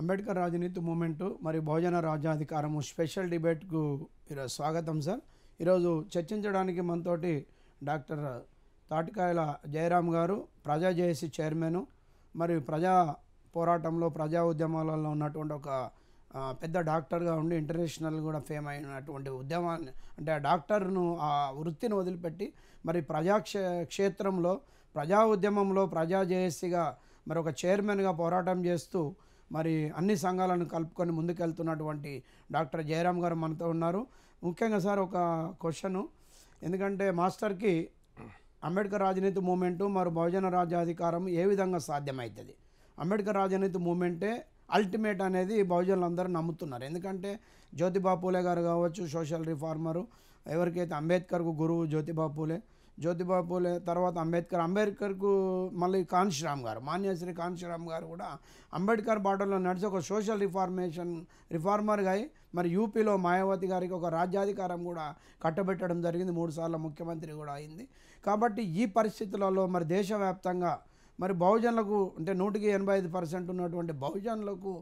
అంబేద్కర్ రాజనీతి మూమెంటు మరియు భోజన రాజ్యాధికారము స్పెషల్ డిబేట్కు ఈరోజు స్వాగతం సార్ ఈరోజు చర్చించడానికి మనతోటి డాక్టర్ తాటికాయల జయరామ్ గారు ప్రజా జేఏసీ చైర్మను మరియు ప్రజా పోరాటంలో ప్రజా ఉద్యమాలలో ఉన్నటువంటి ఒక పెద్ద డాక్టర్గా ఉండి ఇంటర్నేషనల్ కూడా ఫేమ్ అయినటువంటి ఉద్యమాన్ని అంటే ఆ డాక్టర్ను ఆ వృత్తిని వదిలిపెట్టి మరి ప్రజా క్షేత్రంలో ప్రజా ఉద్యమంలో ప్రజా మరి ఒక చైర్మన్గా పోరాటం చేస్తూ మరి అన్ని సంఘాలను కలుపుకొని ముందుకెళ్తున్నటువంటి డాక్టర్ జయరామ్ గారు మనతో ఉన్నారు ముఖ్యంగా సార్ ఒక క్వశ్చను ఎందుకంటే మాస్టర్కి అంబేద్కర్ రాజనీతి మూమెంటు మరి బహుజన రాజ్యాధికారం ఏ విధంగా సాధ్యమవుతుంది అంబేద్కర్ రాజనీతి మూమెంటే అల్టిమేట్ అనేది బహుజనులు అందరూ నమ్ముతున్నారు ఎందుకంటే జ్యోతిబాపులే గారు కావచ్చు సోషల్ రిఫార్మరు ఎవరికైతే అంబేద్కర్కు గురువు జ్యోతిబాపులే జ్యోతిబా పూలే తర్వాత అంబేద్కర్ అంబేద్కర్కు మళ్ళీ కాన్శ్రామ్ గారు మాన్యశ్రీ కాన్శ్రామ్ గారు కూడా అంబేద్కర్ బాటలో నడిచి ఒక సోషల్ రిఫార్మేషన్ రిఫార్మర్గా అయి మరి యూపీలో మాయావతి గారికి ఒక రాజ్యాధికారం కూడా కట్టబెట్టడం జరిగింది మూడుసార్లు ముఖ్యమంత్రి కూడా అయింది కాబట్టి ఈ పరిస్థితులలో మరి దేశవ్యాప్తంగా మరి బహుజనులకు అంటే నూటికి ఎనభై ఐదు పర్సెంట్ ఉన్నటువంటి బహుజనులకు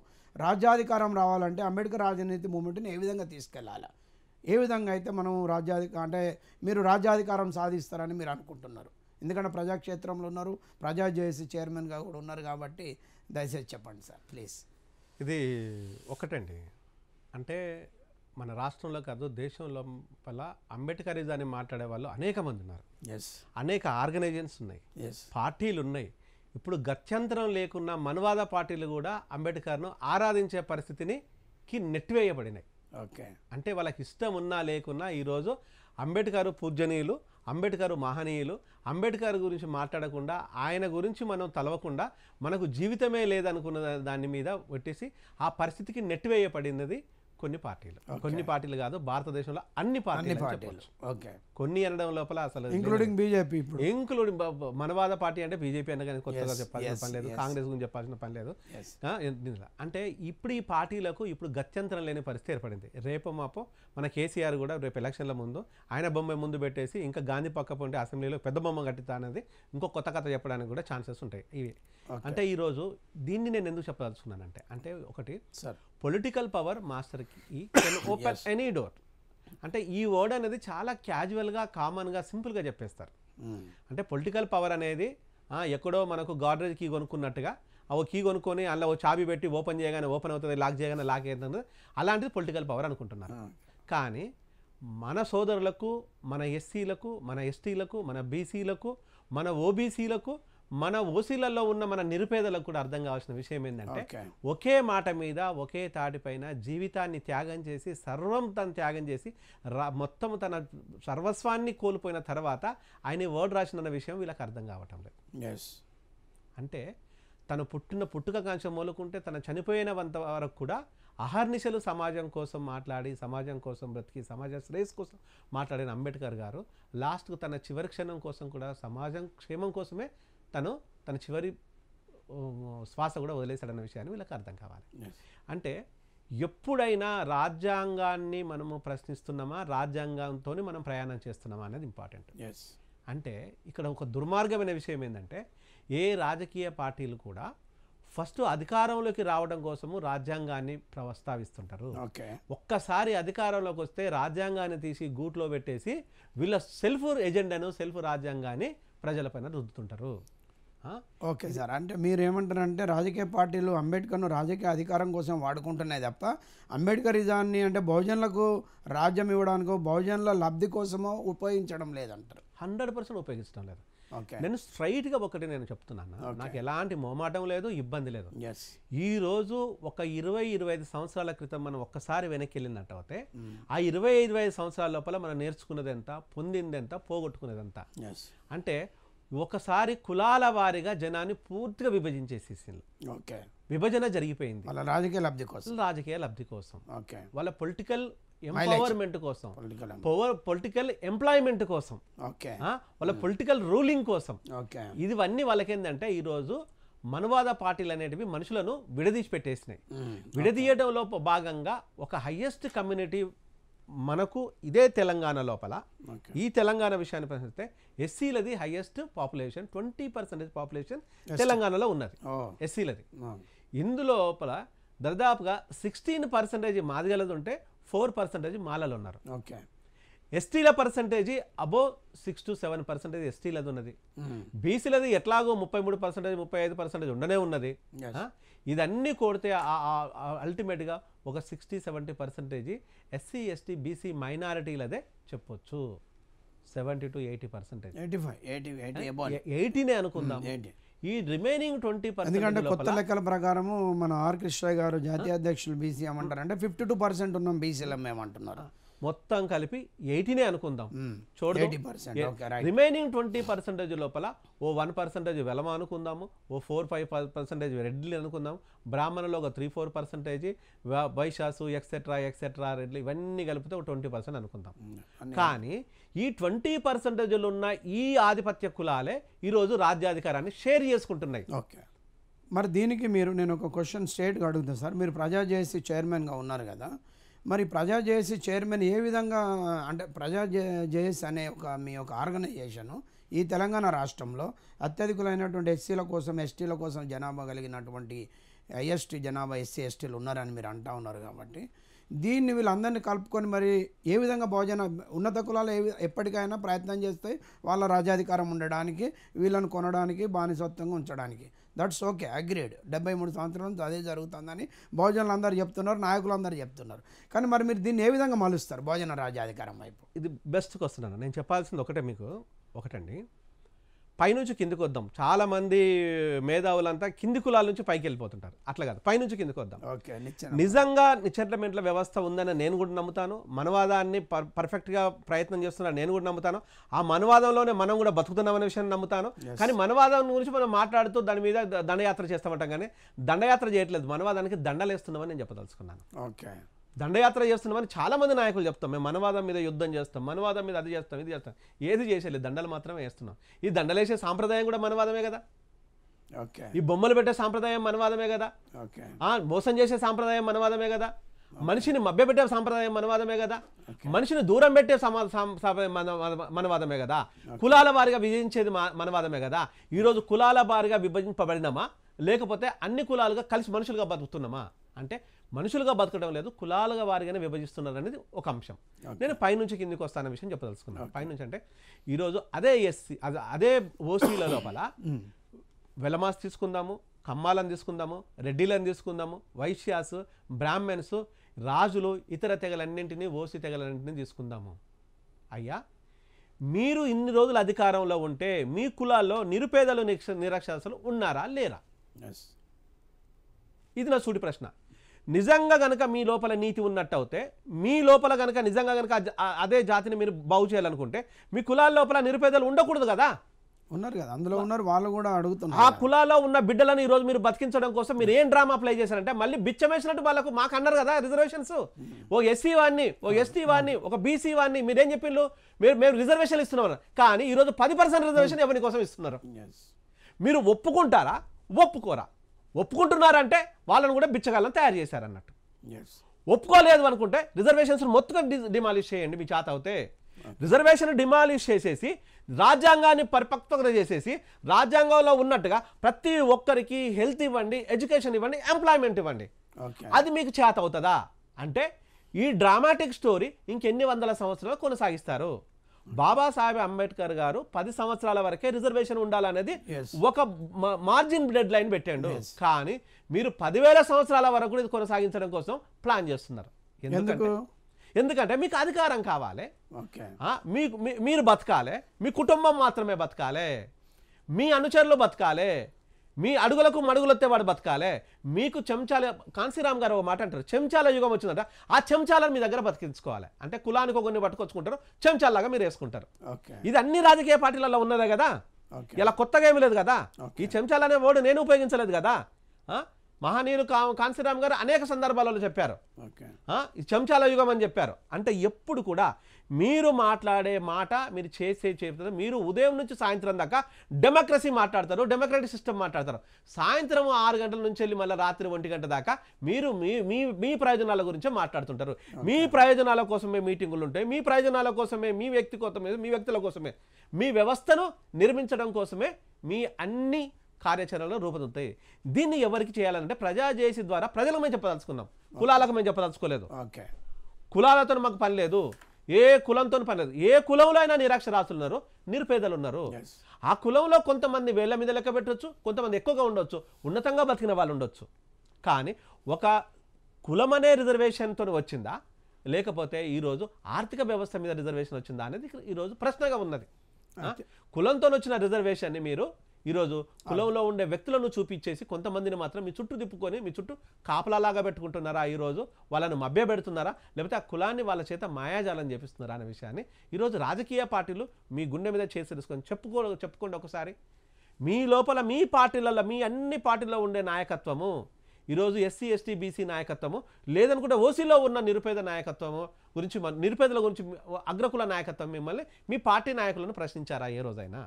రాజ్యాధికారం రావాలంటే అంబేద్కర్ రాజనీతి మూమెంట్ని ఏ విధంగా తీసుకెళ్ళాలి ఏ విధంగా అయితే మనం రాజ్యాధికారం అంటే మీరు రాజ్యాధికారం సాధిస్తారని మీరు అనుకుంటున్నారు ఎందుకంటే ప్రజాక్షేత్రంలో ఉన్నారు ప్రజా జేఏసీ చైర్మన్గా కూడా ఉన్నారు కాబట్టి దయచేసి చెప్పండి సార్ ప్లీజ్ ఇది ఒకటండి అంటే మన రాష్ట్రంలో కాదు దేశంలో పల అని మాట్లాడే వాళ్ళు అనేక మంది ఉన్నారు అనేక ఆర్గనైజేషన్స్ ఉన్నాయి పార్టీలు ఉన్నాయి ఇప్పుడు గత్యంతరం లేకున్న మనవాద పార్టీలు కూడా అంబేద్కర్ను ఆరాధించే పరిస్థితిని కి నెట్టివేయబడినాయి ఓకే అంటే వాళ్ళకి ఇష్టం ఉన్నా లేకున్నా ఈరోజు అంబేద్కర్ పూజనీయులు అంబేద్కర్ మహనీయులు అంబేద్కర్ గురించి మాట్లాడకుండా ఆయన గురించి మనం తలవకుండా మనకు జీవితమే లేదనుకున్న దాని మీద పెట్టేసి ఆ పరిస్థితికి నెట్టివేయబడినది కొన్ని పార్టీలు కొన్ని పార్టీలు కాదు భారతదేశంలో అన్ని పార్టీలు ఓకే కొన్ని అనడం లోపల అసలు ఇంక్లూడింగ్ బీజేపీ ఇంక్లూడింగ్ మనవాద పార్టీ అంటే బీజేపీ అన్న కానీ కొత్తగా చెప్పాల్సిన పని లేదు కాంగ్రెస్ గురించి చెప్పాల్సిన పని లేదు అంటే ఇప్పుడు ఈ పార్టీలకు ఇప్పుడు గత్యంతరం లేని పరిస్థితి ఏర్పడింది రేపు మాపో మన కేసీఆర్ కూడా రేపు ఎలక్షన్ల ముందు ఆయన బొమ్మ ముందు పెట్టేసి ఇంకా గాంధీ పక్క ఉంటే అసెంబ్లీలో పెద్ద బొమ్మ కట్టితా అనేది ఇంకో కొత్త కథ చెప్పడానికి కూడా ఛాన్సెస్ ఉంటాయి ఇవి అంటే ఈరోజు దీన్ని నేను ఎందుకు చెప్పదలుచుకున్నానంటే అంటే ఒకటి political power master key can open any door అంటే ఈ వర్డ్ అనేది చాలా క్యాజువల్గా కామన్గా సింపుల్గా చెప్పేస్తారు hmm. అంటే పొలిటికల్ పవర్ అనేది ఎక్కడో మనకు గాడ్రేజ్ కీ కొనుక్కున్నట్టుగా ఓ కీ కొనుక్కొని అలా ఓ చాబి పెట్టి ఓపెన్ చేయగానే ఓపెన్ అవుతుంది లాక్ చేయగానే లాక్ అవుతుంది అలాంటిది పొలిటికల్ పవర్ అనుకుంటున్నారు hmm. కానీ మన సోదరులకు మన ఎస్సీలకు మన ఎస్టీలకు మన బీసీలకు మన ఓబీసీలకు మన ఓసీలలో ఉన్న మన నిరుపేదలకు కూడా అర్థం కావాల్సిన విషయం ఏంటంటే ఒకే మాట మీద ఒకే తాటిపైన జీవితాన్ని త్యాగం చేసి సర్వం తను త్యాగం చేసి రా మొత్తం తన సర్వస్వాన్ని కోల్పోయిన తర్వాత ఆయన వర్డ్ రాసిన విషయం వీళ్ళకి అర్థం కావటం లేదు అంటే తను పుట్టిన పుట్టుక కాంక్ష మొలుకుంటే తను చనిపోయిన వరకు కూడా అహర్నిశలు సమాజం కోసం మాట్లాడి సమాజం కోసం బ్రతికి సమాజ శ్రేయస్ కోసం మాట్లాడిన అంబేద్కర్ గారు లాస్ట్కు తన చివరి క్షణం కోసం కూడా సమాజం క్షేమం కోసమే తను తన చివరి శ్వాస కూడా వదిలేశాడన్న విషయాన్ని వీళ్ళకి అర్థం కావాలి అంటే ఎప్పుడైనా రాజ్యాంగాన్ని మనము ప్రశ్నిస్తున్నామా రాజ్యాంగంతో మనం ప్రయాణం చేస్తున్నామా అనేది ఇంపార్టెంట్ అంటే ఇక్కడ ఒక దుర్మార్గమైన విషయం ఏంటంటే ఏ రాజకీయ పార్టీలు కూడా ఫస్ట్ అధికారంలోకి రావడం కోసము రాజ్యాంగాన్ని ప్రస్తావిస్తుంటారు ఒక్కసారి అధికారంలోకి వస్తే రాజ్యాంగాన్ని తీసి గూట్లో పెట్టేసి వీళ్ళ సెల్ఫ్ ఎజెండాను సెల్ఫ్ రాజ్యాంగాన్ని ప్రజలపైన రుద్దుతుంటారు ఓకే సార్ అంటే మీరు ఏమంటారంటే రాజకీయ పార్టీలు అంబేద్కర్ను రాజకీయ అధికారం కోసం వాడుకుంటున్నాయి తప్ప అంబేద్కర్ ఇదాన్ని అంటే బహుజనులకు రాజ్యం ఇవ్వడానికో బహుజనుల లబ్ధి కోసమో ఉపయోగించడం లేదంటారు హండ్రెడ్ పర్సెంట్ ఉపయోగించడం లేదు ఓకే నేను స్ట్రైట్గా ఒకటి నేను చెప్తున్నాను నాకు ఎలాంటి మొహమాటం లేదు ఇబ్బంది లేదు ఈరోజు ఒక ఇరవై ఇరవై ఐదు సంవత్సరాల క్రితం మనం ఒక్కసారి వెనక్కి వెళ్ళినట్టు అయితే hmm. ఆ ఇరవై ఇరవై ఐదు సంవత్సరాల లోపల మనం నేర్చుకున్నది ఎంత పొందింది ఎంత పోగొట్టుకున్నది ఎంత అంటే ఒకసారి కులాల వారిగా జనాన్ని పూర్తిగా విభజించేసేసింది ఓకే విభజన జరిగిపోయింది వాళ్ళ రాజకీయ లబ్ధి కోసం రాజకీయ లబ్ధి కోసం ఓకే వాళ్ళ పొలిటికల్ ఎంపవర్మెంట్ కోసం పవర్ పొలిటికల్ ఎంప్లాయ్మెంట్ కోసం ఓకే వాళ్ళ hmm. పొలిటికల్ రూలింగ్ కోసం ఓకే ఇవన్నీ వాళ్ళకేందంటే ఈరోజు మనువాద పార్టీలు అనేటివి మనుషులను విడదీసి పెట్టేసినాయి hmm. విడదీయడంలో భాగంగా ఒక హయ్యెస్ట్ కమ్యూనిటీ మనకు ఇదే తెలంగాణ లోపల ఈ తెలంగాణ విషయాన్ని ప్రశ్నిస్తే ఎస్సీలది highest population twenty percentage population తెలంగాణలో ఉన్నది ఎస్సీలది ఇందులో లోపల దాదాపుగా సిక్స్టీన్ పర్సెంటేజ్ మాదిగలది ఉంటే ఫోర్ పర్సెంటేజ్ మాలలు ఉన్నారు ఓకే ఎస్టీల పర్సెంటేజ్ అబో సిక్స్ టు సెవెన్ పర్సెంటేజ్ ఎస్టీలది ఉన్నది బీసీలది ఎట్లాగో ముప్పై మూడు పర్సెంటేజ్ ముప్పై ఐదు పర్సెంటేజ్ ఉండనే ఉన్నది ఇదన్నీ కోడితే అల్టిమేట్గా ఒక sixty seventy percentage SC ST BC మైనారిటీలదే చెప్పొచ్చు seventy to eighty percentage eighty five eighty eighty ఎయిటీనే అనుకుందాం ఈ రిమైనింగ్ ట్వంటీ ఎందుకంటే కొత్త లెక్కల ప్రకారము మన ఆర్ కృష్ణ గారు జాతీయ అధ్యక్షులు బీసీ ఏమంటారు అంటే ఫిఫ్టీ టూ పర్సెంట్ ఉన్నాం బీసీలం ఏమంటున్నారు మొత్తం కలిపి ఎయిటీనే అనుకుందాం చూడదు రిమైనింగ్ ట్వంటీ పర్సెంటేజ్ లోపల ఓ వన్ పర్సెంటేజ్ వెలమ అనుకుందాము ఓ ఫోర్ ఫైవ్ పర్సెంటేజ్ రెడ్లు అనుకుందాం బ్రాహ్మణులో ఒక త్రీ ఫోర్ పర్సెంటేజ్ వైశాసు ఎక్సెట్రా ఎక్సెట్రా రెడ్లు ఇవన్నీ కలిపితే ఒక ట్వంటీ పర్సెంట్ అనుకుందాం కానీ ఈ ట్వంటీ పర్సెంటేజ్లు ఉన్న ఈ ఆధిపత్య కులాలే ఈరోజు రాజ్యాధికారాన్ని షేర్ చేసుకుంటున్నాయి ఓకే మరి దీనికి మీరు నేను ఒక క్వశ్చన్ స్టేట్గా అడుగుతాను సార్ మీరు ప్రజాజేసి చైర్మన్గా ఉన్నారు కదా మరి ప్రజా జేఎస్ చైర్మన్ ఏ విధంగా అంటే ప్రజా జేఏసీ అనే ఒక మీ యొక్క ఆర్గనైజేషను ఈ తెలంగాణ రాష్ట్రంలో అత్యధికులైనటువంటి ఎస్సీల కోసం ఎస్టీల కోసం జనాభా కలిగినటువంటి హైయెస్ట్ జనాభా ఎస్సీ ఎస్టీలు ఉన్నారని మీరు అంటా ఉన్నారు కాబట్టి దీన్ని వీళ్ళందరినీ కలుపుకొని మరి ఏ విధంగా భోజన ఉన్నత కులాలు ఏ ఎప్పటికైనా ప్రయత్నం చేస్తాయి వాళ్ళ రాజాధికారం ఉండడానికి వీళ్ళను కొనడానికి బానిసత్వంగా ఉంచడానికి దట్స్ ఓకే అగ్రీడ్ డెబ్బై మూడు సంవత్సరాల నుంచి అదే జరుగుతుందని భోజనాలు అందరూ చెప్తున్నారు నాయకులు అందరు చెప్తున్నారు కానీ మరి మీరు దీన్ని ఏ విధంగా మలుస్తారు భోజన రాజ్యాధికారం వైపు ఇది బెస్ట్కి వస్తున్నాను నేను చెప్పాల్సింది ఒకటే మీకు ఒకటండి పైనుంచి కిందికి వద్దాం చాలా మంది మేధావులంతా కింది కులాల నుంచి పైకి వెళ్ళిపోతుంటారు అట్లా కాదు పైనుంచి కిందికి వద్దాం నిజంగా నిశ్చర్లమెంట్ల వ్యవస్థ ఉందని నేను కూడా నమ్ముతాను మనవాదాన్ని పర్ఫెక్ట్గా ప్రయత్నం చేస్తున్నా నేను కూడా నమ్ముతాను ఆ మనవాదంలోనే మనం కూడా బతుకుతున్నామనే విషయాన్ని నమ్ముతాను కానీ మనవాదం గురించి మనం మాట్లాడుతూ దాని మీద దండయాత్ర చేస్తామంటాం కానీ దండయాత్ర చేయట్లేదు మనవాదానికి దండలేస్తున్నామని నేను చెప్పదలుచుకున్నాను ఓకే దండయాత్ర చేస్తున్నామని మంది నాయకులు చెప్తాం మేము మనవాదం మీద యుద్ధం చేస్తాం మనవాదం మీద అది చేస్తాం ఇది చేస్తాం ఏది చేసేది దండలు మాత్రమే వేస్తున్నాం ఈ దండలేసే సాంప్రదాయం కూడా మనవాదమే కదా ఈ బొమ్మలు పెట్టే సాంప్రదాయం మనవాదమే కదా మోసం చేసే సాంప్రదాయం మనవాదమే కదా మనిషిని పెట్టే సాంప్రదాయం మనవాదమే కదా మనిషిని దూరం పెట్టే మనవాదమే కదా కులాల వారిగా విభజించేది మనవాదమే కదా ఈరోజు కులాల వారిగా విభజింపబడినామా లేకపోతే అన్ని కులాలుగా కలిసి మనుషులుగా బతుకుతున్నామా అంటే మనుషులుగా బతకడం లేదు కులాలుగా వారిగానే విభజిస్తున్నారు అనేది ఒక అంశం నేను పైనుంచి కిందికి వస్తాన విషయం చెప్పదలుచుకున్నాను పైనుంచి అంటే ఈరోజు అదే ఎస్సీ అదే అదే ఓసీల లోపల వెలమాస్ తీసుకుందాము కమ్మాలను తీసుకుందాము రెడ్డిలను తీసుకుందాము వైశ్యాస్ బ్రాహ్మణ్స్ రాజులు ఇతర తెగలన్నింటినీ ఓసి తెగలన్నింటినీ తీసుకుందాము అయ్యా మీరు ఇన్ని రోజులు అధికారంలో ఉంటే మీ కులాల్లో నిరుపేదలు నిరక్షరాస్యులు ఉన్నారా లేరా ఇది నా సూటి ప్రశ్న నిజంగా గనక మీ లోపల నీతి ఉన్నట్టు అయితే మీ లోపల గనక నిజంగా గనక అదే జాతిని మీరు బాగు చేయాలనుకుంటే మీ కులాల లోపల నిరుపేదలు ఉండకూడదు కదా ఉన్నారు కదా అందులో ఉన్నారు వాళ్ళు కూడా అడుగుతున్నారు ఆ కులాలో ఉన్న బిడ్డలను ఈరోజు మీరు బతికించడం కోసం మీరు ఏం డ్రామా అప్లై చేశారంటే మళ్ళీ బిచ్చమేసినట్టు వాళ్ళకు మాకు అన్నారు కదా రిజర్వేషన్స్ ఓ ఎస్సీ వాడిని ఓ ఎస్టీ వాడిని ఒక బీసీ వాడిని మీరేం చెప్పిండ్రు మీరు మేము రిజర్వేషన్ ఇస్తున్నారు కానీ ఈరోజు పది పర్సెంట్ రిజర్వేషన్ ఎవరి కోసం ఇస్తున్నారు మీరు ఒప్పుకుంటారా ఒప్పుకోరా ఒప్పుకుంటున్నారంటే వాళ్ళను కూడా బిచ్చగాళ్ళని తయారు చేశారన్నట్టు ఒప్పుకోలేదు అనుకుంటే రిజర్వేషన్స్ మొత్తం డిమాలిష్ చేయండి మీ చేత అవుతే రిజర్వేషన్ డిమాలిష్ చేసేసి రాజ్యాంగాన్ని పరిపక్వత చేసేసి రాజ్యాంగంలో ఉన్నట్టుగా ప్రతి ఒక్కరికి హెల్త్ ఇవ్వండి ఎడ్యుకేషన్ ఇవ్వండి ఎంప్లాయ్మెంట్ ఇవ్వండి అది మీకు చేత అవుతుందా అంటే ఈ డ్రామాటిక్ స్టోరీ ఇంకెన్ని వందల సంవత్సరాలు కొనసాగిస్తారు బాబాసాహెబ్ అంబేద్కర్ గారు పది సంవత్సరాల వరకే రిజర్వేషన్ ఉండాలనేది ఒక మార్జిన్ డెడ్ లైన్ పెట్టాడు కానీ మీరు పదివేల సంవత్సరాల వరకు ఇది కొనసాగించడం కోసం ప్లాన్ చేస్తున్నారు ఎందుకంటే ఎందుకంటే మీకు అధికారం కావాలి మీకు మీరు బతకాలి మీ కుటుంబం మాత్రమే బతకాలి మీ అనుచరులు బతకాలి మీ అడుగులకు మడుగులొత్తే వాడు బతకాలే మీకు చెంచాల కాన్సీరామ్ గారు ఒక మాట అంటారు చెంచాల యుగం వచ్చిందంట ఆ చెంచాలను మీ దగ్గర బతికించుకోవాలి అంటే కులానికి కొన్ని పట్టుకొచ్చుకుంటారు చెంచాలాగా మీరు వేసుకుంటారు ఇది అన్ని రాజకీయ పార్టీలలో ఉన్నదే కదా ఇలా కొత్తగా ఏమి లేదు కదా ఈ చెంచాలనే ఓడు నేను ఉపయోగించలేదు కదా మహనీయులు కా కాన్సీరామ్ గారు అనేక సందర్భాలలో చెప్పారు ఈ చెంచాల యుగం అని చెప్పారు అంటే ఎప్పుడు కూడా మీరు మాట్లాడే మాట మీరు చేసే చెప్తారు మీరు ఉదయం నుంచి సాయంత్రం దాకా డెమోక్రసీ మాట్లాడతారు డెమోక్రటిక్ సిస్టమ్ మాట్లాడతారు సాయంత్రం ఆరు గంటల నుంచి వెళ్ళి మళ్ళీ రాత్రి ఒంటి గంట దాకా మీరు మీ మీ మీ ప్రయోజనాల గురించే మాట్లాడుతుంటారు మీ ప్రయోజనాల కోసమే మీటింగులు ఉంటాయి మీ ప్రయోజనాల కోసమే మీ వ్యక్తి కోసమే మీ వ్యక్తుల కోసమే మీ వ్యవస్థను నిర్మించడం కోసమే మీ అన్ని కార్యాచరణలు రూపొందుతాయి దీన్ని ఎవరికి చేయాలంటే ప్రజాజేసి ద్వారా ప్రజలకు మేము చెప్పదలుచుకున్నాం కులాలకు మేము చెప్పదలుచుకోలేదు ఓకే కులాలతో మాకు పని లేదు ఏ కులంతో పని లేదు ఏ కులంలో అయినా నిరాక్షరాస్తులు ఉన్నారు నిరుపేదలు ఉన్నారు ఆ కులంలో కొంతమంది వేల మీద లెక్క పెట్టవచ్చు కొంతమంది ఎక్కువగా ఉండొచ్చు ఉన్నతంగా బతికిన వాళ్ళు ఉండొచ్చు కానీ ఒక కులం అనే రిజర్వేషన్తో వచ్చిందా లేకపోతే ఈరోజు ఆర్థిక వ్యవస్థ మీద రిజర్వేషన్ వచ్చిందా అనేది ఈరోజు ప్రశ్నగా ఉన్నది కులంతో వచ్చిన రిజర్వేషన్ని మీరు ఈరోజు కులంలో ఉండే వ్యక్తులను చూపించేసి కొంతమందిని మాత్రం మీ చుట్టూ తిప్పుకొని మీ చుట్టూ కాపలాగా పెట్టుకుంటున్నారా ఈరోజు వాళ్ళని మభ్య పెడుతున్నారా లేకపోతే ఆ కులాన్ని వాళ్ళ చేత మాయాజాలం చేపిస్తున్నారా అనే విషయాన్ని ఈరోజు రాజకీయ పార్టీలు మీ గుండె మీద చేసి తెలుసుకొని చెప్పుకో చెప్పుకోండి ఒకసారి మీ లోపల మీ పార్టీలలో మీ అన్ని పార్టీల్లో ఉండే నాయకత్వము ఈరోజు ఎస్సీ ఎస్టీ బీసీ నాయకత్వము లేదనుకుంటే ఓసీలో ఉన్న నిరుపేద నాయకత్వము గురించి నిరుపేదల గురించి అగ్రకుల నాయకత్వం మిమ్మల్ని మీ పార్టీ నాయకులను ప్రశ్నించారా ఏ రోజైనా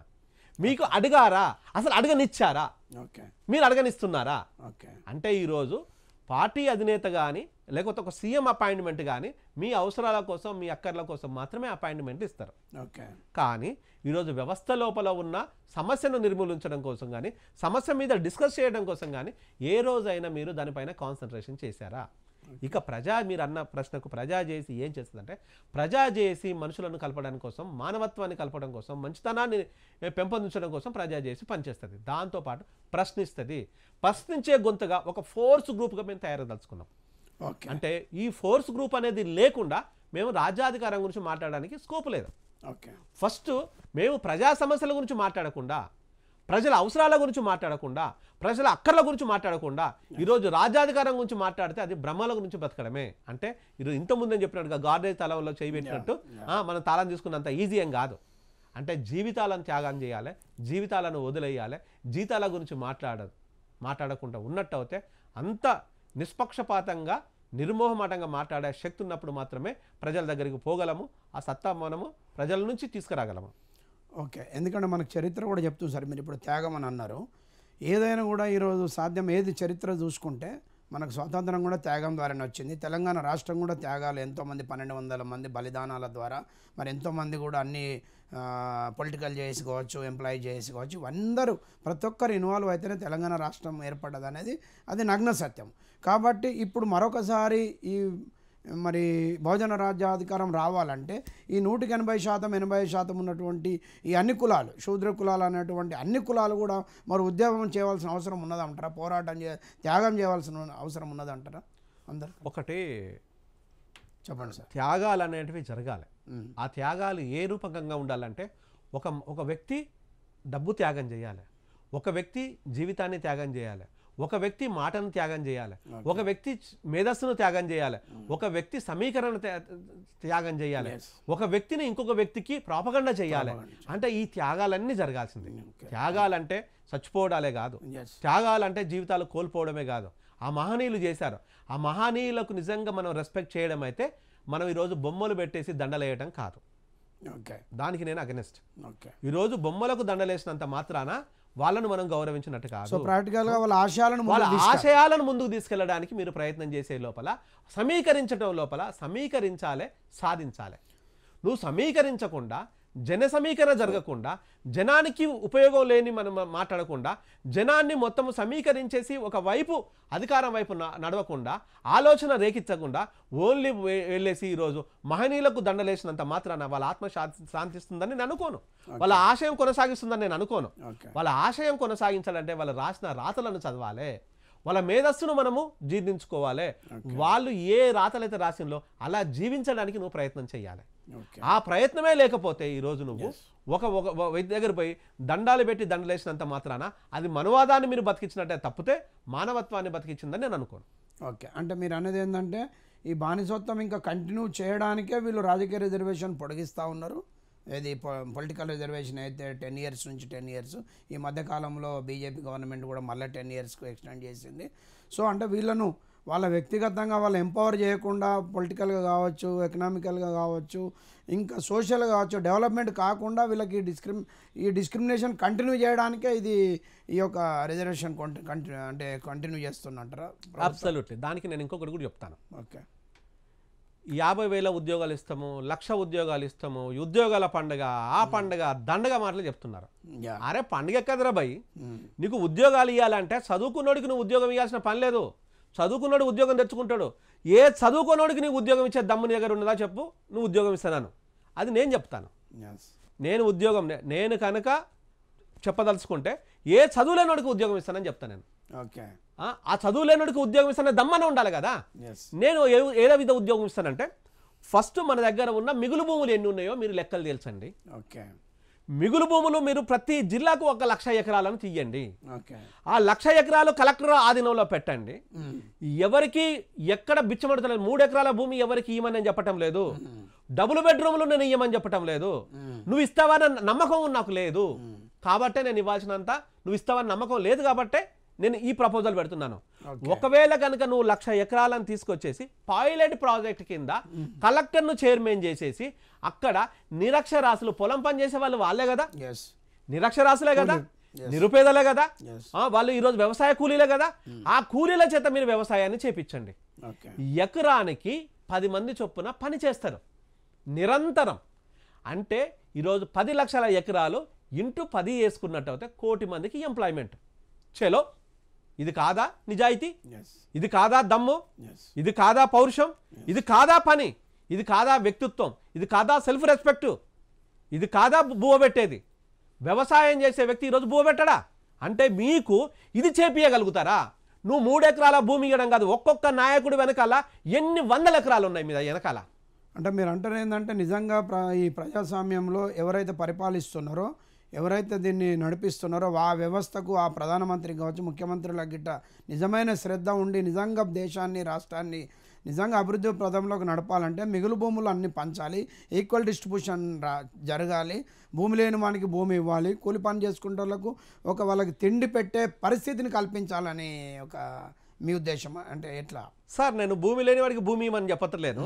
మీకు అడిగారా అసలు అడగనిచ్చారా మీరు అడగనిస్తున్నారా అంటే ఈరోజు పార్టీ అధినేత కానీ లేకపోతే ఒక సీఎం అపాయింట్మెంట్ కానీ మీ అవసరాల కోసం మీ అక్కర్ల కోసం మాత్రమే అపాయింట్మెంట్ ఇస్తారు కానీ ఈరోజు వ్యవస్థ లోపల ఉన్న సమస్యను నిర్మూలించడం కోసం కానీ సమస్య మీద డిస్కస్ చేయడం కోసం కానీ ఏ రోజైనా మీరు దానిపైన కాన్సన్ట్రేషన్ చేశారా ఇక ప్రజా మీరు అన్న ప్రశ్నకు ప్రజా చేసి ఏం చేస్తుందంటే ప్రజా చేసి మనుషులను కలపడం కోసం మానవత్వాన్ని కలపడం కోసం మంచితనాన్ని పెంపొందించడం కోసం ప్రజా చేసి పనిచేస్తుంది దాంతోపాటు ప్రశ్నిస్తుంది ప్రశ్నించే గొంతుగా ఒక ఫోర్స్ గ్రూప్గా మేము తయారదలుచుకున్నాం అంటే ఈ ఫోర్స్ గ్రూప్ అనేది లేకుండా మేము రాజ్యాధికారం గురించి మాట్లాడడానికి స్కోప్ లేదు ఫస్ట్ మేము ప్రజా సమస్యల గురించి మాట్లాడకుండా ప్రజల అవసరాల గురించి మాట్లాడకుండా ప్రజల అక్కర్ల గురించి మాట్లాడకుండా ఈరోజు రాజ్యాధికారం గురించి మాట్లాడితే అది భ్రమల గురించి బ్రతకడమే అంటే ఈరోజు ఇంత ముందని చెప్పినట్టుగా గార్డేజ్ తలంలో చేయి పెట్టినట్టు మనం తాళం తీసుకున్నంత ఈజీ ఏం కాదు అంటే జీవితాలను త్యాగం చేయాలి జీవితాలను వదిలేయాలి జీతాల గురించి మాట్లాడదు మాట్లాడకుండా ఉన్నట్టు అయితే అంత నిష్పక్షపాతంగా నిర్మోహమాటంగా మాట్లాడే శక్తి ఉన్నప్పుడు మాత్రమే ప్రజల దగ్గరికి పోగలము ఆ సత్తా మనము ప్రజల నుంచి తీసుకురాగలము ఓకే ఎందుకంటే మనకు చరిత్ర కూడా చెప్తుంది సార్ మీరు ఇప్పుడు త్యాగం అని అన్నారు ఏదైనా కూడా ఈరోజు సాధ్యం ఏది చరిత్ర చూసుకుంటే మనకు స్వాతంత్రం కూడా త్యాగం ద్వారానే వచ్చింది తెలంగాణ రాష్ట్రం కూడా త్యాగాలు ఎంతోమంది పన్నెండు వందల మంది బలిదానాల ద్వారా మరి ఎంతోమంది కూడా అన్ని పొలిటికల్ చేసి కావచ్చు ఎంప్లాయీ చేసి కావచ్చు అందరూ ప్రతి ఒక్కరు ఇన్వాల్వ్ అయితేనే తెలంగాణ రాష్ట్రం ఏర్పడ్డదనేది అది నగ్న సత్యం కాబట్టి ఇప్పుడు మరొకసారి ఈ మరి బహుజన రాజ్యాధికారం రావాలంటే ఈ నూటికి ఎనభై శాతం ఎనభై శాతం ఉన్నటువంటి ఈ అన్ని కులాలు శూద్ర కులాలు అనేటువంటి అన్ని కులాలు కూడా మరి ఉద్యోగం చేయవలసిన అవసరం ఉన్నదంటారా పోరాటం చే త్యాగం చేయవలసిన అవసరం ఉన్నదంటారా అందరు ఒకటి చెప్పండి సార్ త్యాగాలు అనేటివి జరగాలి ఆ త్యాగాలు ఏ రూపకంగా ఉండాలంటే ఒక ఒక వ్యక్తి డబ్బు త్యాగం చేయాలి ఒక వ్యక్తి జీవితాన్ని త్యాగం చేయాలి ఒక వ్యక్తి మాటను త్యాగం చేయాలి ఒక వ్యక్తి మేధస్సును త్యాగం చేయాలి hmm. ఒక వ్యక్తి సమీకరణ త్యాగం చేయాలి ఒక వ్యక్తిని ఇంకొక వ్యక్తికి ప్రాపగండ చేయాలి అంటే ఈ త్యాగాలన్నీ జరగాల్సిందే hmm, త్యాగాలంటే చచ్చిపోవడాలే కాదు త్యాగాలంటే జీవితాలు కోల్పోవడమే కాదు ఆ మహనీయులు చేశారు ఆ మహనీయులకు నిజంగా మనం రెస్పెక్ట్ చేయడం అయితే మనం ఈరోజు బొమ్మలు పెట్టేసి దండలేయటం కాదు దానికి నేను అగనిస్ట్ ఈరోజు బొమ్మలకు దండలేసినంత మాత్రాన వాళ్ళను మనం గౌరవించినట్టు కాదు వాళ్ళ ఆశయాలను వాళ్ళ ఆశయాలను ముందుకు తీసుకెళ్ళడానికి మీరు ప్రయత్నం చేసే లోపల సమీకరించడం లోపల సమీకరించాలే సాధించాలి నువ్వు సమీకరించకుండా జన సమీకరణ జరగకుండా జనానికి ఉపయోగం లేని మనం మాట్లాడకుండా జనాన్ని మొత్తం సమీకరించేసి ఒక వైపు అధికారం వైపు నడవకుండా ఆలోచన రేకించకుండా ఓన్లీ వెళ్ళేసి ఈరోజు మహనీయులకు దండలేసినంత మాత్రాన వాళ్ళ ఆత్మ శాంతిస్తుందని నేను అనుకోను వాళ్ళ ఆశయం కొనసాగిస్తుందని నేను అనుకోను వాళ్ళ ఆశయం కొనసాగించాలంటే వాళ్ళు రాసిన రాతలను చదవాలి వాళ్ళ మేధస్సును మనము జీర్ణించుకోవాలి వాళ్ళు ఏ రాతలైతే రాసిందో అలా జీవించడానికి నువ్వు ప్రయత్నం చేయాలి ఆ ప్రయత్నమే లేకపోతే ఈరోజు నువ్వు ఒక ఒక వైద్య దగ్గర పోయి దండాలు పెట్టి దండలేసినంత మాత్రాన అది మనువాదాన్ని మీరు బతికించినట్టే తప్పితే మానవత్వాన్ని బతికించిందని నేను అనుకోను ఓకే అంటే మీరు అనేది ఏంటంటే ఈ బానిసత్వం ఇంకా కంటిన్యూ చేయడానికే వీళ్ళు రాజకీయ రిజర్వేషన్ పొడిగిస్తూ ఉన్నారు ఏది పొలిటికల్ రిజర్వేషన్ అయితే టెన్ ఇయర్స్ నుంచి టెన్ ఇయర్స్ ఈ మధ్యకాలంలో బీజేపీ గవర్నమెంట్ కూడా మళ్ళీ టెన్ ఇయర్స్కు ఎక్స్టెండ్ చేసింది సో అంటే వీళ్ళను వాళ్ళ వ్యక్తిగతంగా వాళ్ళు ఎంపవర్ చేయకుండా పొలిటికల్గా కావచ్చు ఎకనామికల్గా కావచ్చు ఇంకా సోషల్గా కావచ్చు డెవలప్మెంట్ కాకుండా వీళ్ళకి డిస్క్రిమ్ ఈ డిస్క్రిమినేషన్ కంటిన్యూ చేయడానికే ఇది ఈ యొక్క రిజర్వేషన్ కంటిన్యూ అంటే కంటిన్యూ చేస్తున్నంటారా అబ్సల్యూట్లీ దానికి నేను ఇంకొకటి కూడా చెప్తాను ఓకే యాభై వేల ఉద్యోగాలు ఇస్తాము లక్ష ఉద్యోగాలు ఇస్తాము ఉద్యోగాల పండుగ ఆ hmm. పండుగ దండగ మాటలు చెప్తున్నారు అరే పండుగ కదరా భయ్ hmm. నీకు ఉద్యోగాలు ఇవ్వాలంటే చదువుకున్నోడికి నువ్వు ఉద్యోగం ఇవ్వాల్సిన పని లేదు చదువుకున్నాడు ఉద్యోగం తెచ్చుకుంటాడు ఏ చదువుకున్నోడికి నీకు ఉద్యోగం ఇచ్చే దమ్ము నీ దగ్గర ఉన్నదా చెప్పు నువ్వు ఉద్యోగం ఇస్తాను అది నేను చెప్తాను నేను ఉద్యోగం నేను కనుక చెప్పదలుచుకుంటే ఏ చదువు ఉద్యోగం ఇస్తానని చెప్తాను నేను ఓకే ఆ చదువు ఉద్యోగం ఇస్తానే దమ్మనే ఉండాలి కదా నేను ఏ విధ ఉద్యోగం ఇస్తానంటే ఫస్ట్ మన దగ్గర ఉన్న మిగులు భూములు ఎన్ని ఉన్నాయో మీరు లెక్కలు తెలుసండి ఓకే మిగులు భూములు మీరు ప్రతి జిల్లాకు ఒక లక్ష ఎకరాలను తీయండి ఆ లక్ష ఎకరాలు కలెక్టర్ ఆధీనంలో పెట్టండి ఎవరికి ఎక్కడ బిచ్చమడతలేదు మూడు ఎకరాల భూమి ఎవరికి ఇవ్వమని చెప్పటం లేదు డబుల్ బెడ్రూమ్లు నేను ఇవ్వమని చెప్పటం లేదు నువ్వు ఇస్తావన్న నమ్మకం నాకు లేదు కాబట్టే నేను ఇవ్వాల్సినంత నువ్వు ఇస్తావన్న నమ్మకం లేదు కాబట్టే నేను ఈ ప్రపోజల్ పెడుతున్నాను ఒకవేళ కనుక నువ్వు లక్ష ఎకరాలను తీసుకొచ్చేసి పాయిలెట్ ప్రాజెక్ట్ కింద కలెక్టర్ను చైర్మన్ చేసేసి అక్కడ నిరక్షరాశులు పొలం పనిచేసే వాళ్ళు వాళ్ళే కదా నిరక్షరాశులే కదా నిరుపేదలే కదా వాళ్ళు ఈరోజు వ్యవసాయ కూలీలే కదా hmm. ఆ కూలీల చేత మీరు వ్యవసాయాన్ని చేపించండి ఎకరానికి పది మంది చొప్పున పని చేస్తారు నిరంతరం అంటే ఈరోజు పది లక్షల ఎకరాలు ఇంటూ పది వేసుకున్నట్టు అయితే కోటి మందికి ఎంప్లాయ్మెంట్ చలో ఇది కాదా నిజాయితీ ఇది కాదా దమ్ము ఇది కాదా పౌరుషం ఇది కాదా పని ఇది కాదా వ్యక్తిత్వం ఇది కాదా సెల్ఫ్ రెస్పెక్ట్ ఇది కాదా బువ పెట్టేది వ్యవసాయం చేసే వ్యక్తి ఈరోజు బువ పెట్టడా అంటే మీకు ఇది చేపియగలుగుతారా నువ్వు మూడెకరాల భూమి ఇవ్వడం కాదు ఒక్కొక్క నాయకుడు వెనకాల ఎన్ని వందల ఎకరాలు ఉన్నాయి మీద వెనకాల అంటే మీరు అంటారు ఏంటంటే నిజంగా ఈ ప్రజాస్వామ్యంలో ఎవరైతే పరిపాలిస్తున్నారో ఎవరైతే దీన్ని నడిపిస్తున్నారో ఆ వ్యవస్థకు ఆ ప్రధానమంత్రి కావచ్చు ముఖ్యమంత్రుల గిట్ట నిజమైన శ్రద్ధ ఉండి నిజంగా దేశాన్ని రాష్ట్రాన్ని నిజంగా అభివృద్ధి ప్రదంలోకి నడపాలంటే మిగులు భూములు అన్ని పంచాలి ఈక్వల్ డిస్ట్రిబ్యూషన్ రా జరగాలి భూమి లేని వానికి భూమి ఇవ్వాలి కూలి పని వాళ్ళకు ఒక వాళ్ళకి తిండి పెట్టే పరిస్థితిని కల్పించాలని ఒక మీ ఉద్దేశం అంటే ఎట్లా సార్ నేను భూమి లేని వాడికి భూమి ఇవ్వని చెప్పట్లేదు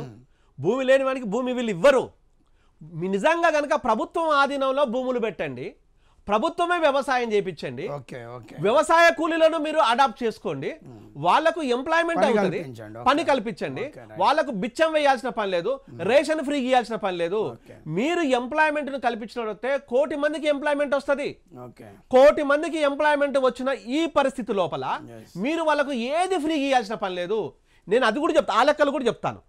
భూమి లేని వాడికి భూమి వీళ్ళు ఇవ్వరు నిజంగా కనుక ప్రభుత్వం ఆధీనంలో భూములు పెట్టండి ప్రభుత్వమే వ్యవసాయం చేయించండి వ్యవసాయ కూలీలను మీరు అడాప్ట్ చేసుకోండి వాళ్లకు ఎంప్లాయ్మెంట్ అవుతుంది పని కల్పించండి వాళ్లకు బిచ్చం వేయాల్సిన పని లేదు hmm. రేషన్ ఫ్రీ ఇవ్వాల్సిన పని లేదు మీరు ఎంప్లాయ్మెంట్ ను కల్పించినట్లయితే కోటి మందికి ఎంప్లాయ్మెంట్ వస్తుంది కోటి మందికి ఎంప్లాయ్మెంట్ వచ్చిన ఈ పరిస్థితి లోపల మీరు వాళ్ళకు ఏది ఫ్రీ ఇవ్వాల్సిన పని లేదు నేను అది కూడా చెప్తాను ఆ లెక్కలు కూడా చెప్తాను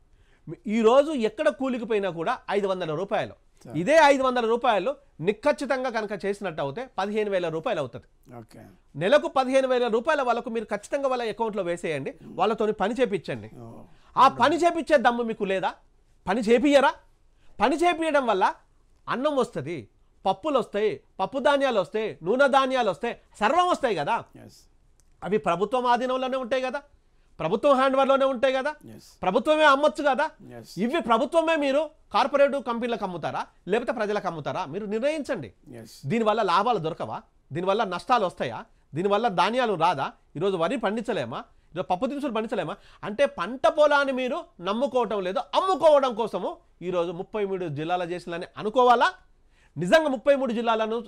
ఈరోజు ఎక్కడ కూలికి పోయినా కూడా ఐదు వందల రూపాయలు ఇదే ఐదు వందల రూపాయలు నిఖచ్చితంగా కనుక చేసినట్టు అవుతే పదిహేను వేల రూపాయలు అవుతుంది నెలకు పదిహేను వేల రూపాయల వాళ్ళకు మీరు ఖచ్చితంగా వాళ్ళ అకౌంట్లో వేసేయండి వాళ్ళతో పని చేపించండి ఆ పని చేపించే దమ్ము మీకు లేదా పని చేపియరా పని చేపించడం వల్ల అన్నం వస్తుంది పప్పులు వస్తాయి పప్పు ధాన్యాలు వస్తాయి నూనె ధాన్యాలు వస్తాయి సర్వం వస్తాయి కదా అవి ప్రభుత్వం ఆధీనంలోనే ఉంటాయి కదా ప్రభుత్వం హ్యాండ్ ఓవర్లోనే ఉంటాయి కదా ప్రభుత్వమే అమ్మొచ్చు కదా ఇవి ప్రభుత్వమే మీరు కార్పొరేటివ్ కంపెనీలకు అమ్ముతారా లేకపోతే ప్రజలకు అమ్ముతారా మీరు నిర్ణయించండి దీనివల్ల లాభాలు దొరకవా దీనివల్ల నష్టాలు వస్తాయా దీనివల్ల ధాన్యాలు రాదా ఈరోజు వరి పండించలేమా ఈరోజు పప్పు దినుసులు పండించలేమా అంటే పంట పొలాన్ని మీరు నమ్ముకోవటం లేదు అమ్ముకోవడం కోసము ఈరోజు ముప్పై మూడు జిల్లాల చేసిందని అనుకోవాలా నిజంగా ముప్పై మూడు జిల్లాలను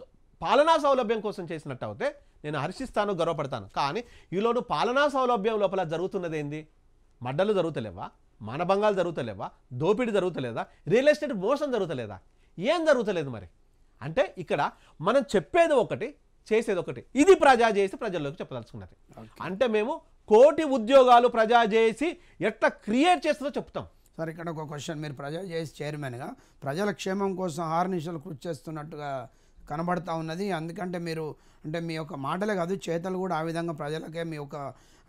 పాలనా సౌలభ్యం కోసం చేసినట్టు అయితే నేను హర్షిస్తాను గర్వపడతాను కానీ ఈలోను పాలనా సౌలభ్యం లోపల జరుగుతున్నది ఏంది మడ్డలు జరుగుతలేవా మానభంగాలు జరుగుతలేవా దోపిడీ జరుగుతలేదా రియల్ ఎస్టేట్ మోసం జరుగుతలేదా ఏం జరుగుతలేదు మరి అంటే ఇక్కడ మనం చెప్పేది ఒకటి చేసేది ఒకటి ఇది ప్రజా చేసి ప్రజల్లోకి చెప్పదలుచుకున్నది అంటే మేము కోటి ఉద్యోగాలు ప్రజా చేసి ఎట్లా క్రియేట్ చేస్తుందో చెప్తాం సార్ ఇక్కడ ఒక క్వశ్చన్ మీరు ప్రజా చేసి చైర్మన్గా ప్రజల క్షేమం కోసం ఆరు నిమిషాలు కృషి చేస్తున్నట్టుగా కనబడతా ఉన్నది అందుకంటే మీరు అంటే మీ యొక్క మాటలే కాదు చేతలు కూడా ఆ విధంగా ప్రజలకే మీ యొక్క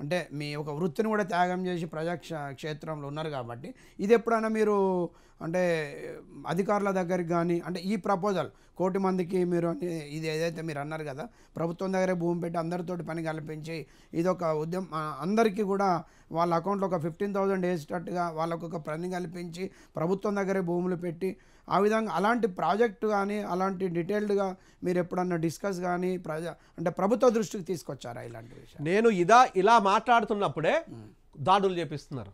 అంటే మీ యొక్క వృత్తిని కూడా త్యాగం చేసి ప్రజా క్షేత్రంలో ఉన్నారు కాబట్టి ఇది ఎప్పుడైనా మీరు అంటే అధికారుల దగ్గరికి కానీ అంటే ఈ ప్రపోజల్ కోటి మందికి మీరు ఇది ఏదైతే మీరు అన్నారు కదా ప్రభుత్వం దగ్గరే భూమి పెట్టి అందరితోటి పని కల్పించి ఇదొక ఉద్యమం అందరికీ కూడా వాళ్ళ అకౌంట్లో ఒక ఫిఫ్టీన్ థౌజండ్ వేసేటట్టుగా వాళ్ళకు ఒక పని కల్పించి ప్రభుత్వం దగ్గరే భూములు పెట్టి ఆ విధంగా అలాంటి ప్రాజెక్ట్ కానీ అలాంటి డీటెయిల్డ్గా మీరు ఎప్పుడన్నా డిస్కస్ కానీ ప్రజా అంటే ప్రభుత్వ దృష్టికి తీసుకొచ్చారా ఇలాంటి విషయం నేను ఇదా ఇలా మాట్లాడుతున్నప్పుడే దాడులు చేపిస్తున్నారు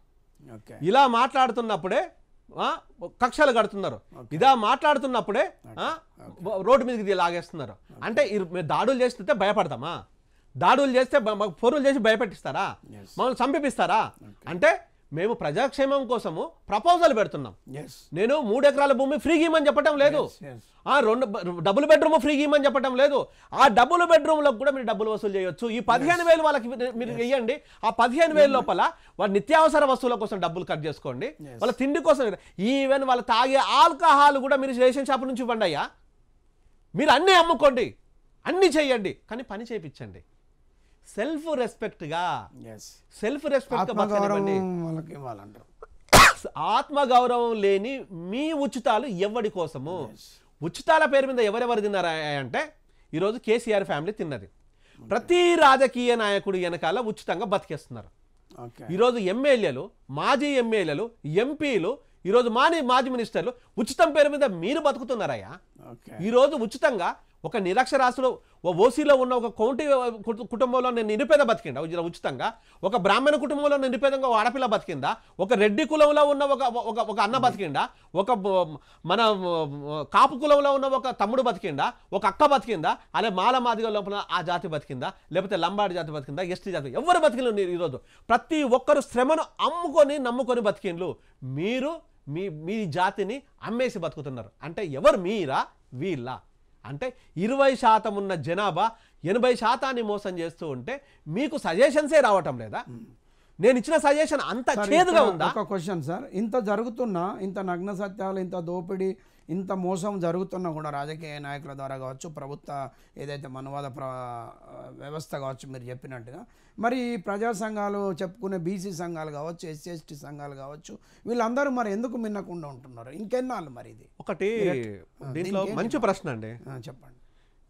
ఇలా మాట్లాడుతున్నప్పుడే కక్షలు కడుతున్నారు ఇదా మాట్లాడుతున్నప్పుడే రోడ్డు మీదకి లాగేస్తున్నారు అంటే దాడులు చేస్తుంటే భయపడతామా దాడులు చేస్తే ఫోన్లు చేసి భయపెట్టిస్తారా మమ్మల్ని చంపిపిస్తారా అంటే మేము ప్రజాక్షేమం కోసము ప్రపోజల్ పెడుతున్నాం నేను మూడు ఎకరాల భూమి ఫ్రీ గీయమని చెప్పడం లేదు ఆ రెండు డబుల్ బెడ్రూమ్ ఫ్రీ గీయమని చెప్పడం లేదు ఆ డబుల్ బెడ్రూమ్లకు కూడా మీరు డబ్బులు వసూలు చేయొచ్చు ఈ పదిహేను వేలు వాళ్ళకి మీరు ఇవ్వండి ఆ పదిహేను వేల mm-hmm. లోపల వాళ్ళ నిత్యావసర వస్తువుల కోసం డబ్బులు కట్ చేసుకోండి వాళ్ళ తిండి కోసం ఈవెన్ వాళ్ళు తాగే ఆల్కహాల్ కూడా మీరు రేషన్ షాప్ నుంచి ఇవ్వండి అయ్యా మీరు అన్నీ అమ్ముకోండి అన్నీ చేయండి కానీ పని చేయించండి సెల్ఫ్ రెస్పెక్ట్గా సెల్ఫ్ రెస్పెక్ట్ ఆత్మ గౌరవం లేని మీ ఉచితాలు ఎవడి కోసము ఉచితాల పేరు మీద ఎవరెవరు తిన్నారా అంటే ఈరోజు కేసీఆర్ ఫ్యామిలీ తిన్నది ప్రతి రాజకీయ నాయకుడు వెనకాల ఉచితంగా బతికేస్తున్నారు ఈరోజు ఎమ్మెల్యేలు మాజీ ఎమ్మెల్యేలు ఎంపీలు ఈరోజు మాజీ మాజీ మినిస్టర్లు ఉచితం పేరు మీద మీరు బతుకుతున్నారయ్యా ఈరోజు ఉచితంగా ఒక నిరక్షరాస్తులు ఓ ఓసీలో ఉన్న ఒక కౌంటీ కుటుంబంలో నేను నిరుపేద బతికిండా ఉచితంగా ఒక బ్రాహ్మణ కుటుంబంలో నిరుపేదంగా ఒక ఆడపిల్ల బతికిందా ఒక రెడ్డి కులంలో ఉన్న ఒక ఒక ఒక అన్న బతికిండా ఒక మన కాపు కులంలో ఉన్న ఒక తమ్ముడు బతికిండా ఒక అక్క బతికిందా అదే మాల మాదిగ లోపల ఆ జాతి బతికిందా లేకపోతే లంబాడి జాతి బతికిందా ఎస్టీ జాతి ఎవరు బతికిన ఈరోజు ప్రతి ఒక్కరు శ్రమను అమ్ముకొని నమ్ముకొని బతికిండ్లు మీరు మీ మీ జాతిని అమ్మేసి బతుకుతున్నారు అంటే ఎవరు మీరా వీళ్ళ అంటే ఇరవై శాతం ఉన్న జనాభా ఎనభై శాతాన్ని మోసం చేస్తూ ఉంటే మీకు సజెషన్సే రావటం లేదా నేను ఇచ్చిన సజెషన్ అంత చేదుగా ఉందా ఒక క్వశ్చన్ సార్ ఇంత జరుగుతున్నా ఇంత నగ్న సత్యాలు ఇంత దోపిడీ ఇంత మోసం జరుగుతున్నా కూడా రాజకీయ నాయకుల ద్వారా కావచ్చు ప్రభుత్వ ఏదైతే మనువాద ప్ర వ్యవస్థ కావచ్చు మీరు చెప్పినట్టుగా మరి ప్రజా సంఘాలు చెప్పుకునే బీసీ సంఘాలు కావచ్చు ఎస్సీ సంఘాలు కావచ్చు వీళ్ళందరూ మరి ఎందుకు మిన్నకుండా ఉంటున్నారు ఇంకెన్నాళ్ళు మరి ఇది ఒకటి దీంట్లో మంచి ప్రశ్న అండి చెప్పండి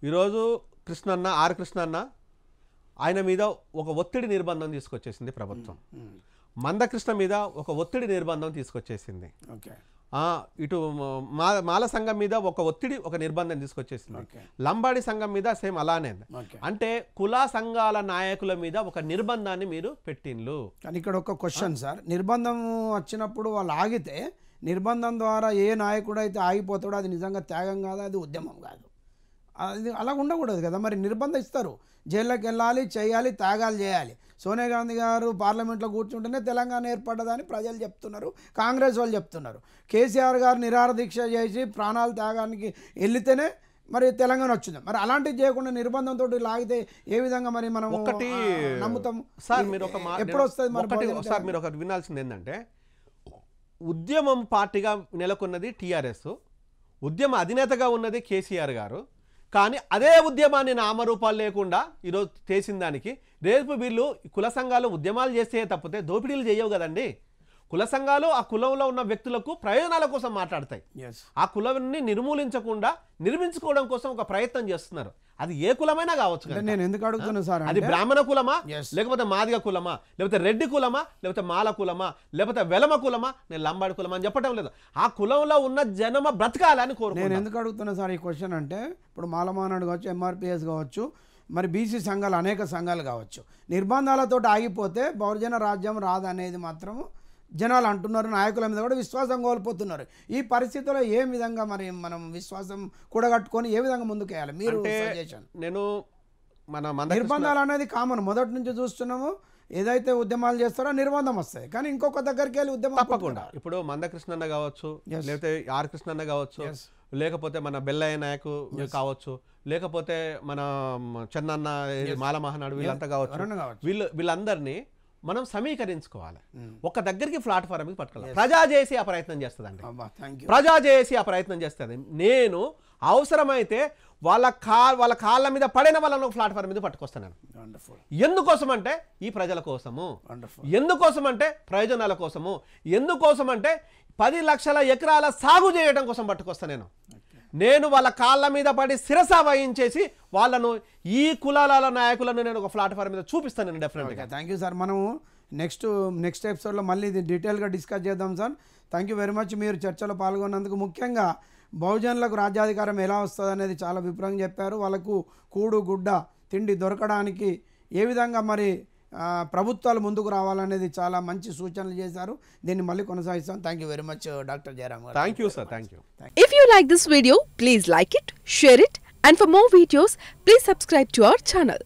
ఈరోజు కృష్ణన్న ఆర్ కృష్ణన్న ఆయన మీద ఒక ఒత్తిడి నిర్బంధం తీసుకొచ్చేసింది ప్రభుత్వం మందకృష్ణ మీద ఒక ఒత్తిడి నిర్బంధం తీసుకొచ్చేసింది ఓకే ఇటు మా మాల సంఘం మీద ఒక ఒత్తిడి ఒక నిర్బంధం తీసుకొచ్చేసింది లంబాడి సంఘం మీద సేమ్ అలానే అంటే కులా సంఘాల నాయకుల మీద ఒక నిర్బంధాన్ని మీరు పెట్టిండ్లు కానీ ఇక్కడ ఒక క్వశ్చన్ సార్ నిర్బంధం వచ్చినప్పుడు వాళ్ళు ఆగితే నిర్బంధం ద్వారా ఏ నాయకుడు అయితే ఆగిపోతాడో అది నిజంగా త్యాగం కాదు అది ఉద్యమం కాదు అది అలా ఉండకూడదు కదా మరి నిర్బంధం ఇస్తారు జైల్లోకి వెళ్ళాలి చేయాలి త్యాగాలు చేయాలి సోనియా గాంధీ గారు పార్లమెంట్లో కూర్చుంటేనే తెలంగాణ ఏర్పడ్డదని ప్రజలు చెప్తున్నారు కాంగ్రెస్ వాళ్ళు చెప్తున్నారు కేసీఆర్ గారు నిరార దీక్ష చేసి ప్రాణాలు త్యాగానికి వెళితేనే మరి తెలంగాణ వచ్చింది మరి అలాంటివి చేయకుండా నిర్బంధంతో లాగితే ఏ విధంగా మరి మనం ఒకటి నమ్ముతాం సార్ మీరు ఒక ఎప్పుడు వస్తుంది మరి సార్ మీరు ఒకటి వినాల్సింది ఏంటంటే ఉద్యమం పార్టీగా నెలకొన్నది టీఆర్ఎస్ ఉద్యమ అధినేతగా ఉన్నది కేసీఆర్ గారు కానీ అదే ఉద్యమాన్ని నామరూపాలు లేకుండా ఈరోజు చేసిన దానికి రేపు వీళ్ళు కుల సంఘాలు ఉద్యమాలు చేస్తే తప్పితే దోపిడీలు చేయవు కదండి కుల సంఘాలు ఆ కులంలో ఉన్న వ్యక్తులకు ప్రయోజనాల కోసం మాట్లాడతాయి ఆ కులాన్ని నిర్మూలించకుండా నిర్మించుకోవడం కోసం ఒక ప్రయత్నం చేస్తున్నారు అది ఏ కులమైనా కావచ్చు నేను ఎందుకు అడుగుతున్నాను సార్ అది బ్రాహ్మణ కులమా లేకపోతే మాదిగ కులమా లేకపోతే రెడ్డి కులమా లేకపోతే మాల కులమా లేకపోతే వెలమ కులమా నేను లంబాడి కులమా అని చెప్పడం లేదు ఆ కులంలో ఉన్న జనమ బ్రతకాలని కోరు నేను ఎందుకు అడుగుతున్నా సార్ ఈ క్వశ్చన్ అంటే ఇప్పుడు మాలమానాడు కావచ్చు ఎంఆర్పిఎస్ కావచ్చు మరి బీసీ సంఘాలు అనేక సంఘాలు కావచ్చు నిర్బంధాలతో ఆగిపోతే బహుజన రాజ్యం రాదనేది మాత్రం జనాలు అంటున్నారు నాయకుల మీద కూడా విశ్వాసం కోల్పోతున్నారు ఈ పరిస్థితుల్లో ఏ విధంగా మరి మనం విశ్వాసం కూడగట్టుకొని ఏ విధంగా ముందుకేయాలి మీరు నేను మన నిర్బంధాలు అనేది కామన్ మొదటి నుంచి చూస్తున్నాము ఏదైతే ఉద్యమాలు చేస్తారో నిర్బంధం వస్తాయి కానీ ఇంకొక దగ్గరికి వెళ్ళి ఉద్యమం తప్పకుండా ఇప్పుడు అన్న కావచ్చు లేకపోతే ఆర్ అన్న కావచ్చు లేకపోతే మన బెల్లయ్య నాయకు కావచ్చు లేకపోతే మన చెన్నన్న మాలమహనాడు వీళ్ళంతా కావచ్చు వీళ్ళు వీళ్ళందరినీ మనం సమీకరించుకోవాలి hmm. ఒక దగ్గరికి ప్లాట్ఫారం పట్టుకోవాలి ప్రజా చేసి ఆ ప్రయత్నం చేస్తుందండి ప్రజా చేసి ఆ ప్రయత్నం చేస్తుంది నేను అవసరమైతే వాళ్ళ కా వాళ్ళ కాళ్ళ మీద పడిన వాళ్ళను ప్లాట్ఫామ్ మీద పట్టుకొస్తాను ఎందుకోసం అంటే ఈ ప్రజల కోసము ఎందుకోసం అంటే ప్రయోజనాల కోసము ఎందుకోసం అంటే పది లక్షల ఎకరాల సాగు చేయడం కోసం పట్టుకొస్తాను నేను నేను వాళ్ళ కాళ్ళ మీద పడి శిరస వహించేసి వాళ్ళను ఈ కులాల నాయకులను నేను ఒక ప్లాట్ఫామ్ మీద చూపిస్తాను నేను డెఫినెట్గా థ్యాంక్ యూ సార్ మనము నెక్స్ట్ నెక్స్ట్ ఎపిసోడ్లో మళ్ళీ ఇది డీటెయిల్గా డిస్కస్ చేద్దాం sir thank you very much మీరు చర్చలో పాల్గొన్నందుకు ముఖ్యంగా బహుజనులకు రాజ్యాధికారం ఎలా వస్తుంది అనేది చాలా విపులంగా చెప్పారు వాళ్ళకు కూడు గుడ్డ తిండి దొరకడానికి ఏ విధంగా మరి ప్రభుత్వాలు ముందుకు రావాలనేది చాలా మంచి సూచనలు చేశారు దీన్ని మళ్ళీ కొనసాగిస్తాం thank you very much doctor Jayaram thank you sir thank you if you like this video please like it share it and for more videos please subscribe to our channel